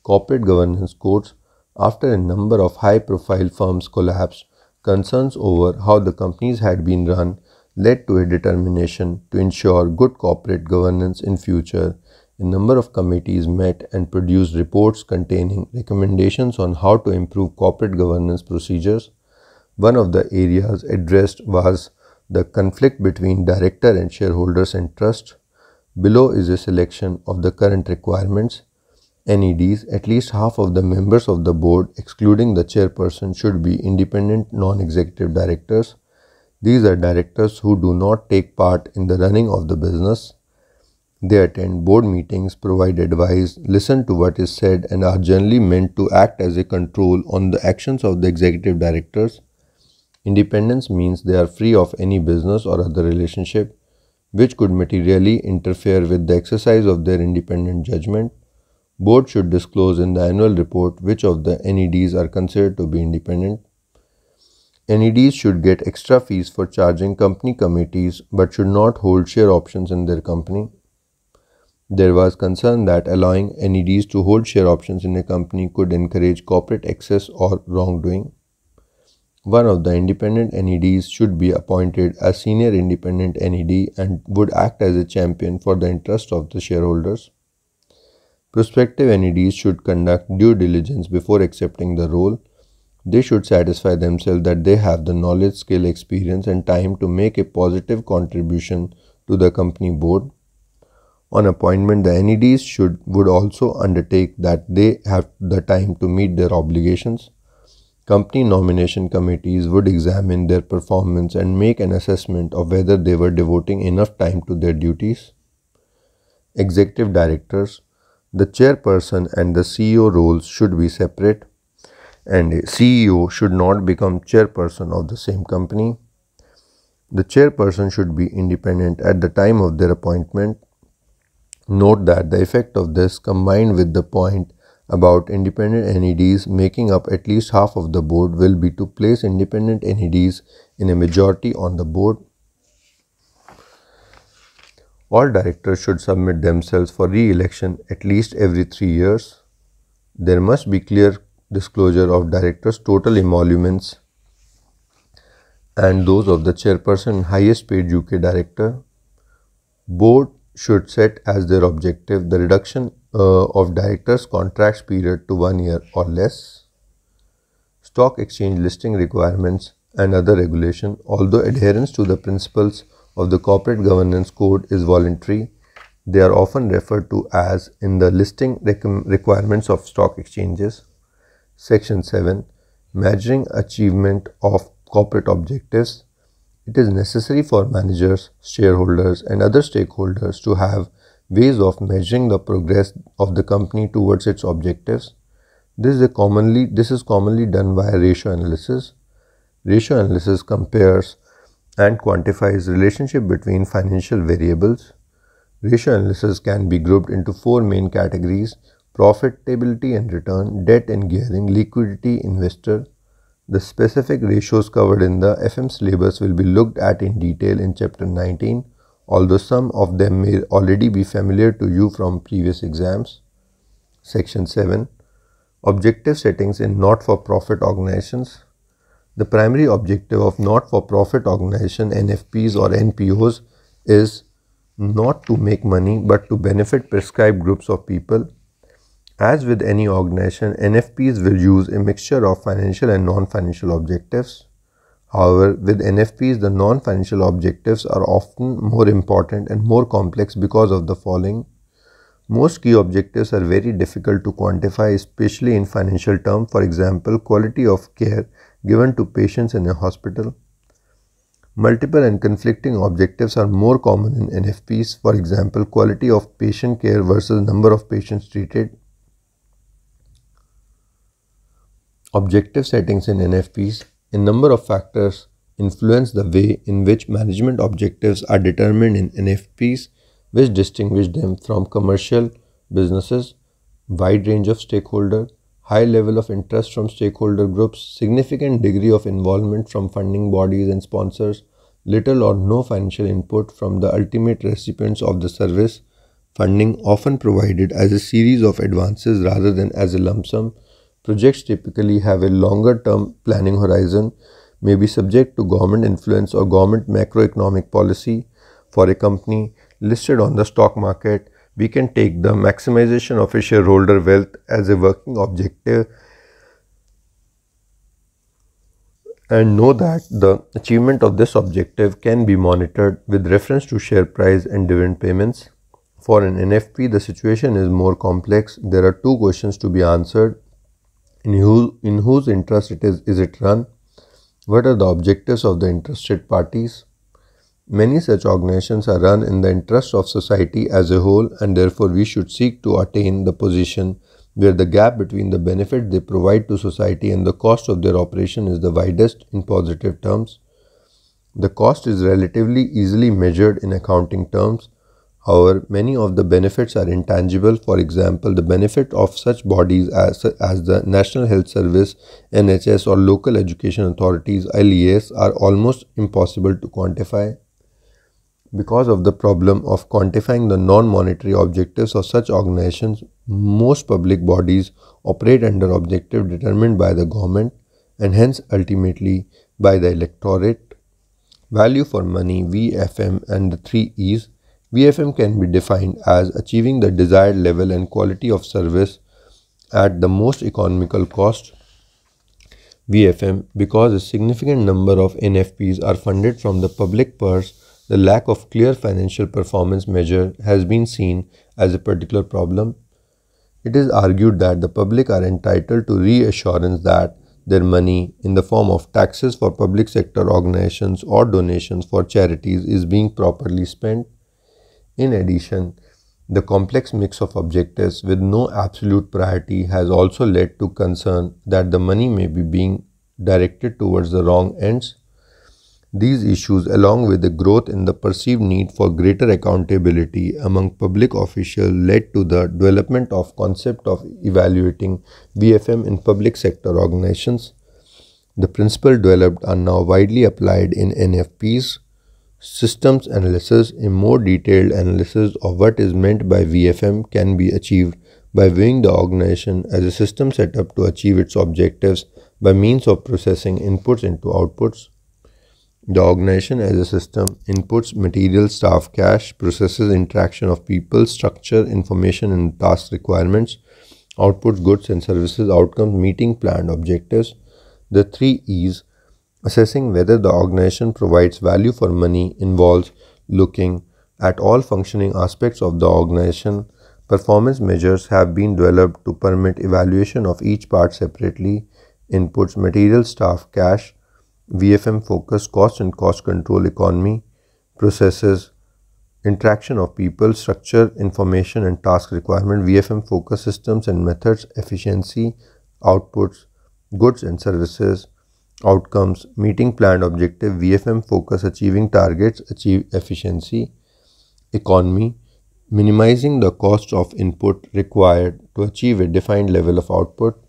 corporate governance courts after a number of high profile firms collapsed, concerns over how the companies had been run led to a determination to ensure good corporate governance in future. A number of committees met and produced reports containing recommendations on how to improve corporate governance procedures. One of the areas addressed was the conflict between director and shareholders and trust. Below is a selection of the current requirements NEDs, at least half of the members of the board, excluding the chairperson, should be independent non executive directors. These are directors who do not take part in the running of the business. They attend board meetings, provide advice, listen to what is said, and are generally meant to act as a control on the actions of the executive directors. Independence means they are free of any business or other relationship which could materially interfere with the exercise of their independent judgment. Board should disclose in the annual report which of the NEDs are considered to be independent. NEDs should get extra fees for charging company committees but should not hold share options in their company. There was concern that allowing NEDs to hold share options in a company could encourage corporate excess or wrongdoing. One of the independent NEDs should be appointed as senior independent NED and would act as a champion for the interest of the shareholders. Prospective NEDs should conduct due diligence before accepting the role. They should satisfy themselves that they have the knowledge, skill, experience, and time to make a positive contribution to the company board. On appointment, the NEDs should would also undertake that they have the time to meet their obligations. Company nomination committees would examine their performance and make an assessment of whether they were devoting enough time to their duties. Executive directors the chairperson and the CEO roles should be separate and CEO should not become chairperson of the same company. The chairperson should be independent at the time of their appointment. Note that the effect of this combined with the point about independent NEDs making up at least half of the board will be to place independent NEDs in a majority on the board all directors should submit themselves for re-election at least every three years. There must be clear disclosure of directors' total emoluments and those of the chairperson highest paid UK director. Board should set as their objective the reduction uh, of directors' contracts period to one year or less. Stock exchange listing requirements and other regulation, although adherence to the principles of the Corporate Governance Code is voluntary. They are often referred to as in the listing requirements of stock exchanges. Section 7 Measuring achievement of corporate objectives. It is necessary for managers, shareholders, and other stakeholders to have ways of measuring the progress of the company towards its objectives. This is commonly this is commonly done by ratio analysis. Ratio analysis compares and quantifies relationship between financial variables. Ratio analysis can be grouped into four main categories profitability and return, debt and gearing, liquidity, investor. The specific ratios covered in the FM syllabus will be looked at in detail in chapter 19, although some of them may already be familiar to you from previous exams. Section 7 Objective settings in not for profit organizations the primary objective of not-for-profit organization NFPs or NPOs is not to make money but to benefit prescribed groups of people. As with any organization, NFPs will use a mixture of financial and non-financial objectives. However, with NFPs, the non-financial objectives are often more important and more complex because of the following. Most key objectives are very difficult to quantify, especially in financial terms. For example, quality of care given to patients in a hospital. Multiple and conflicting objectives are more common in NFPs, for example, quality of patient care versus number of patients treated. Objective settings in NFPs, a number of factors influence the way in which management objectives are determined in NFPs, which distinguish them from commercial businesses, wide range of stakeholders, high level of interest from stakeholder groups, significant degree of involvement from funding bodies and sponsors, little or no financial input from the ultimate recipients of the service, funding often provided as a series of advances rather than as a lump sum, projects typically have a longer term planning horizon, may be subject to government influence or government macroeconomic policy for a company listed on the stock market we can take the maximization of a shareholder wealth as a working objective and know that the achievement of this objective can be monitored with reference to share price and dividend payments. For an NFP, the situation is more complex. There are two questions to be answered. In, who, in whose interest it is, is it run? What are the objectives of the interested parties? Many such organizations are run in the interest of society as a whole and therefore we should seek to attain the position where the gap between the benefit they provide to society and the cost of their operation is the widest in positive terms. The cost is relatively easily measured in accounting terms. However, many of the benefits are intangible. For example, the benefit of such bodies as, as the National Health Service, NHS, or local education authorities, LES, are almost impossible to quantify. Because of the problem of quantifying the non monetary objectives of such organizations, most public bodies operate under objective determined by the government and hence ultimately by the electorate. Value for money, VFM, and the three E's. VFM can be defined as achieving the desired level and quality of service at the most economical cost. VFM because a significant number of NFPs are funded from the public purse the lack of clear financial performance measure has been seen as a particular problem. It is argued that the public are entitled to reassurance that their money in the form of taxes for public sector organizations or donations for charities is being properly spent. In addition, the complex mix of objectives with no absolute priority has also led to concern that the money may be being directed towards the wrong ends these issues, along with the growth in the perceived need for greater accountability among public officials, led to the development of concept of evaluating VFM in public sector organizations. The principle developed are now widely applied in NFPs, systems analysis. A more detailed analysis of what is meant by VFM can be achieved by viewing the organization as a system set up to achieve its objectives by means of processing inputs into outputs. The organization as a system inputs material, staff, cash, processes interaction of people, structure, information, and task requirements, output goods and services, outcomes, meeting planned objectives. The three E's assessing whether the organization provides value for money involves looking at all functioning aspects of the organization. Performance measures have been developed to permit evaluation of each part separately inputs, material, staff, cash VFM focus, cost and cost control economy, processes, interaction of people, structure, information and task requirement, VFM focus systems and methods, efficiency, outputs, goods and services, outcomes, meeting planned objective, VFM focus, achieving targets, achieve efficiency, economy, minimizing the cost of input required to achieve a defined level of output,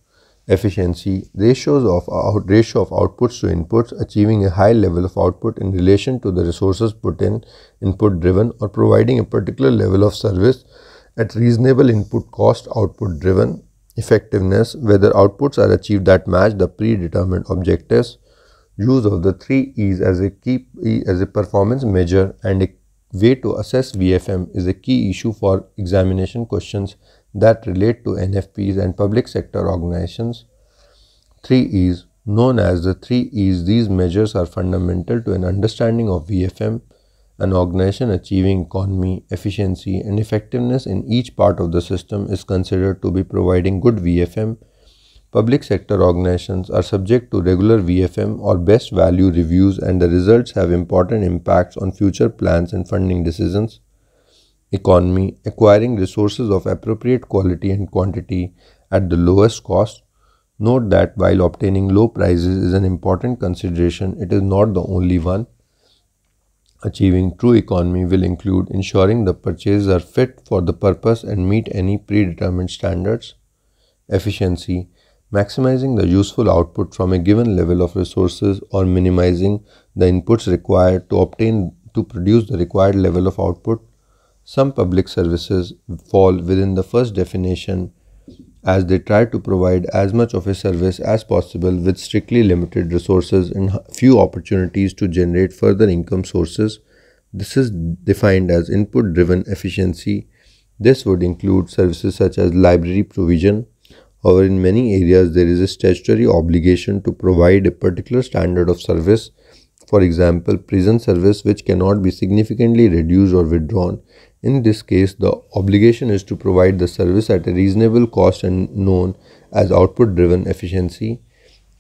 efficiency, ratios of out, ratio of outputs to inputs, achieving a high level of output in relation to the resources put in, input driven, or providing a particular level of service at reasonable input cost, output driven, effectiveness, whether outputs are achieved that match the predetermined objectives, use of the three E's as a key as a performance measure and a way to assess VFM is a key issue for examination questions that relate to NFPs and public sector organizations. 3 E's known as the 3 E's these measures are fundamental to an understanding of VFM an organization achieving economy efficiency and effectiveness in each part of the system is considered to be providing good VFM public sector organizations are subject to regular VFM or best value reviews and the results have important impacts on future plans and funding decisions economy, acquiring resources of appropriate quality and quantity at the lowest cost. Note that while obtaining low prices is an important consideration, it is not the only one. Achieving true economy will include ensuring the purchases are fit for the purpose and meet any predetermined standards. Efficiency maximizing the useful output from a given level of resources or minimizing the inputs required to obtain to produce the required level of output some public services fall within the first definition as they try to provide as much of a service as possible with strictly limited resources and few opportunities to generate further income sources. This is defined as input driven efficiency. This would include services such as library provision. However, in many areas, there is a statutory obligation to provide a particular standard of service. For example, prison service, which cannot be significantly reduced or withdrawn, in this case, the obligation is to provide the service at a reasonable cost and known as output driven efficiency.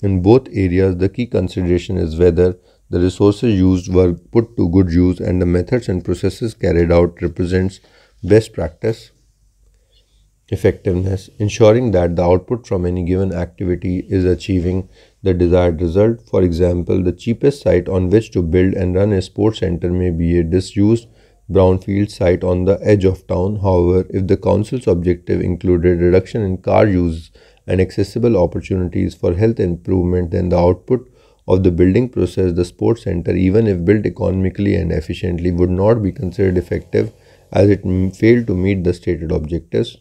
In both areas, the key consideration is whether the resources used were put to good use and the methods and processes carried out represents best practice effectiveness, ensuring that the output from any given activity is achieving the desired result. For example, the cheapest site on which to build and run a sports center may be a disused brownfield site on the edge of town. However, if the council's objective included reduction in car use and accessible opportunities for health improvement, then the output of the building process, the sports center, even if built economically and efficiently, would not be considered effective as it failed to meet the stated objectives.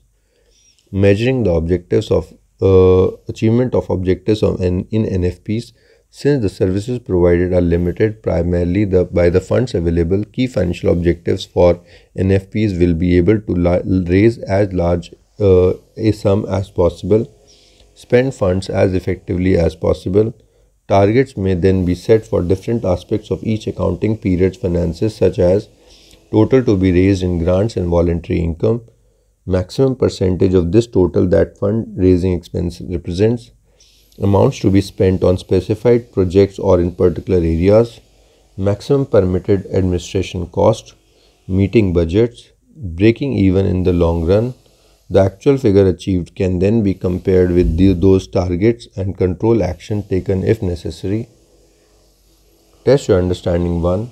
Measuring the objectives of uh, achievement of objectives of in NFPs since the services provided are limited primarily the, by the funds available, key financial objectives for NFPs will be able to raise as large uh, a sum as possible, spend funds as effectively as possible. Targets may then be set for different aspects of each accounting period's finances, such as total to be raised in grants and voluntary income, maximum percentage of this total that fund raising expense represents, amounts to be spent on specified projects or in particular areas, maximum permitted administration cost, meeting budgets, breaking even in the long run. The actual figure achieved can then be compared with the, those targets and control action taken if necessary. Test your understanding 1.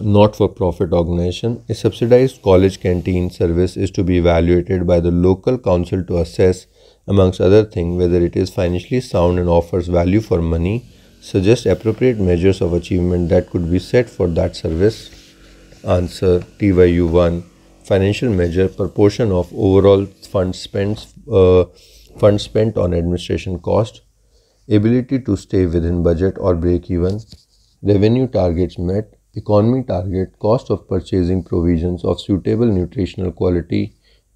Not for profit organization. A subsidized college canteen service is to be evaluated by the local council to assess amongst other things, whether it is financially sound and offers value for money, suggest appropriate measures of achievement that could be set for that service. Answer TYU 1 Financial measure proportion of overall fund spent, uh, fund spent on administration cost, ability to stay within budget or break even, revenue targets met, economy target, cost of purchasing provisions of suitable nutritional quality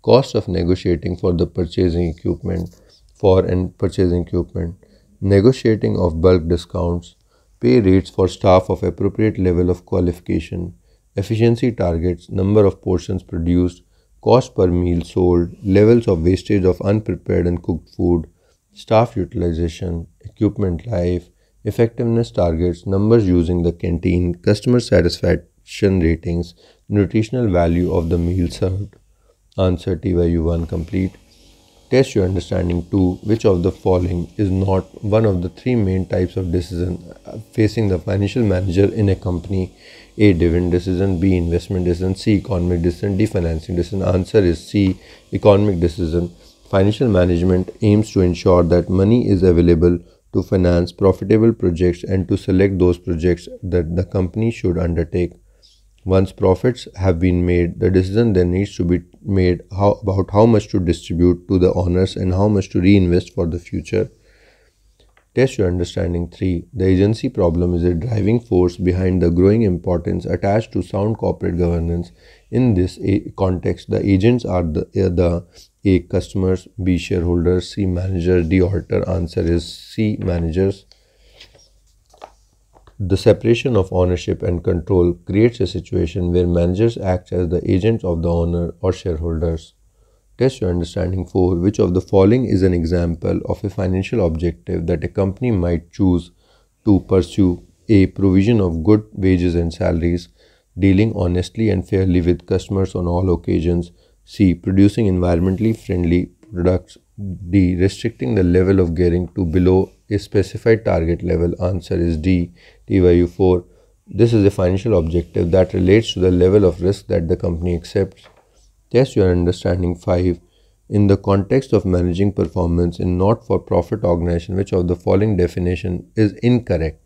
cost of negotiating for the purchasing equipment for and purchasing equipment, negotiating of bulk discounts, pay rates for staff of appropriate level of qualification, efficiency targets, number of portions produced, cost per meal sold, levels of wastage of unprepared and cooked food, staff utilization, equipment life, effectiveness targets, numbers using the canteen, customer satisfaction ratings, nutritional value of the meal served. Answer TYU1 complete. Test your understanding two which of the following is not one of the three main types of decision uh, facing the financial manager in a company. A. Dividend decision, B. Investment decision, C. Economic decision, D. Financing decision. Answer is C. Economic decision. Financial management aims to ensure that money is available to finance profitable projects and to select those projects that the company should undertake. Once profits have been made, the decision then needs to be made how, about how much to distribute to the owners and how much to reinvest for the future. Test your understanding 3. The agency problem is a driving force behind the growing importance attached to sound corporate governance. In this context, the agents are the, uh, the A. Customers, B. Shareholders, C. Manager, D. Auditor. Answer is C. Managers. The separation of ownership and control creates a situation where managers act as the agents of the owner or shareholders. Test your understanding for which of the following is an example of a financial objective that a company might choose to pursue a provision of good wages and salaries, dealing honestly and fairly with customers on all occasions, c. producing environmentally friendly products, d. restricting the level of gearing to below a specified target level. Answer is d. T 4. This is a financial objective that relates to the level of risk that the company accepts. Test your understanding 5. In the context of managing performance in not-for-profit organization, which of the following definition is incorrect?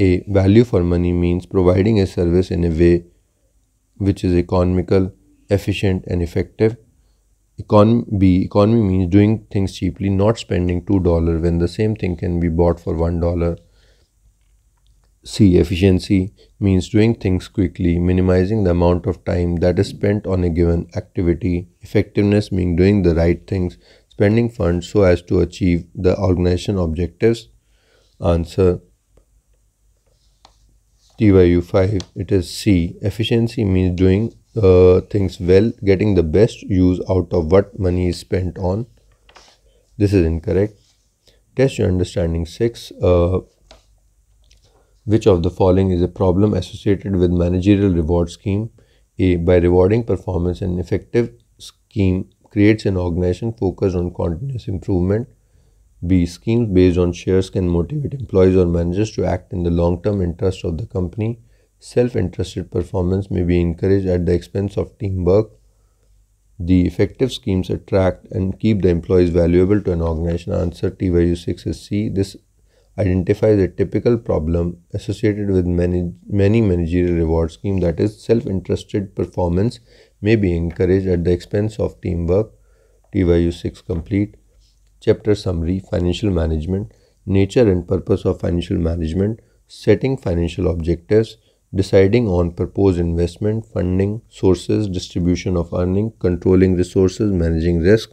A. Value for money means providing a service in a way which is economical, efficient and effective. Econ- B. Economy means doing things cheaply, not spending $2 when the same thing can be bought for $1. C. Efficiency means doing things quickly, minimizing the amount of time that is spent on a given activity. Effectiveness means doing the right things, spending funds so as to achieve the organization objectives. Answer TYU5 it is C. Efficiency means doing uh, things well, getting the best use out of what money is spent on. This is incorrect. Test your understanding 6. Uh, which of the following is a problem associated with managerial reward scheme? A. By rewarding performance, an effective scheme creates an organization focused on continuous improvement. B. Schemes based on shares can motivate employees or managers to act in the long term interest of the company. Self interested performance may be encouraged at the expense of teamwork. The effective schemes attract and keep the employees valuable to an organization. Answer TYU6 is C. This identifies a typical problem associated with many, many managerial reward scheme that is self-interested performance may be encouraged at the expense of teamwork TYU 6 complete chapter summary financial management nature and purpose of financial management setting financial objectives deciding on proposed investment funding sources distribution of earning controlling resources managing risk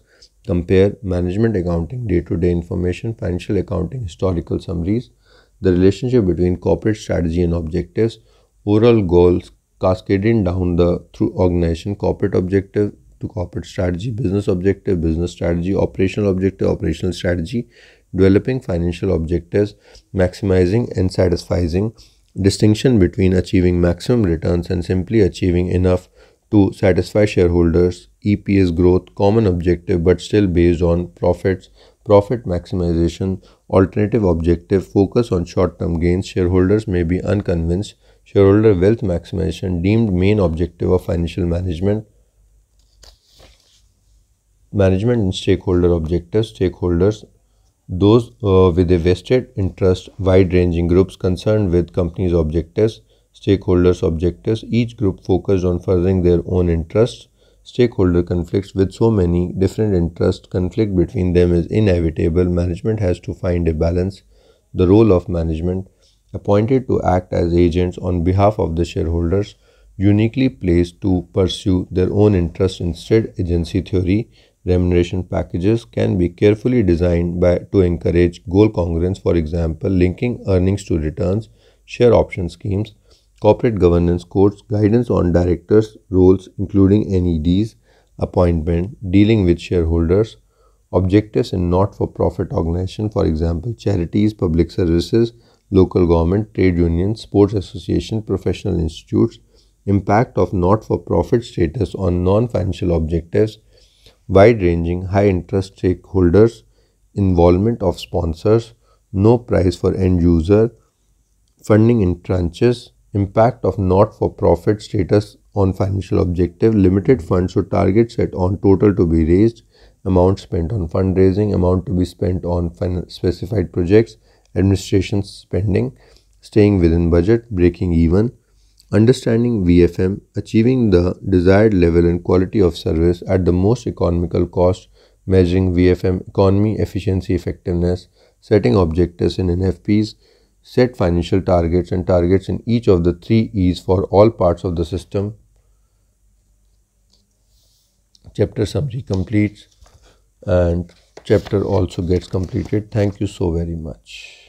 Compare management accounting, day to day information, financial accounting, historical summaries, the relationship between corporate strategy and objectives, overall goals, cascading down the through organization, corporate objective to corporate strategy, business objective, business strategy, operational objective, operational strategy, developing financial objectives, maximizing and satisfying, distinction between achieving maximum returns and simply achieving enough to satisfy shareholders EPS growth, common objective but still based on profits, profit maximization, alternative objective, focus on short-term gains, shareholders may be unconvinced, shareholder wealth maximization deemed main objective of financial management, management and stakeholder objectives, stakeholders, those uh, with a vested interest, wide-ranging groups concerned with company's objectives, stakeholders' objectives, each group focused on furthering their own interests, stakeholder conflicts with so many different interests, conflict between them is inevitable. Management has to find a balance. The role of management, appointed to act as agents on behalf of the shareholders, uniquely placed to pursue their own interests. Instead, agency theory remuneration packages can be carefully designed by, to encourage goal congruence, for example, linking earnings to returns, share option schemes, Corporate Governance Code's guidance on directors' roles, including NEDs, appointment, dealing with shareholders, objectives in not-for-profit organization for example, charities, public services, local government, trade unions, sports associations, professional institutes, impact of not-for-profit status on non-financial objectives, wide-ranging high-interest stakeholders, involvement of sponsors, no price for end user, funding in tranches, Impact of not-for-profit status on financial objective. Limited funds or target set on total to be raised. Amount spent on fundraising. Amount to be spent on specified projects. Administration spending. Staying within budget. Breaking even. Understanding VFM. Achieving the desired level and quality of service at the most economical cost. Measuring VFM economy, efficiency, effectiveness. Setting objectives in NFPs set financial targets and targets in each of the three E's for all parts of the system. Chapter summary completes and chapter also gets completed. Thank you so very much.